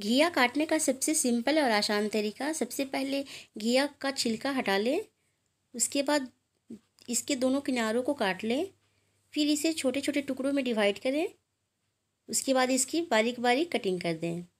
घिया काटने का सबसे सिंपल और आसान तरीका सबसे पहले घिया का छिलका हटा लें उसके बाद इसके दोनों किनारों को काट लें फिर इसे छोटे छोटे टुकड़ों में डिवाइड करें उसके बाद इसकी बारीक बारीक कटिंग कर दें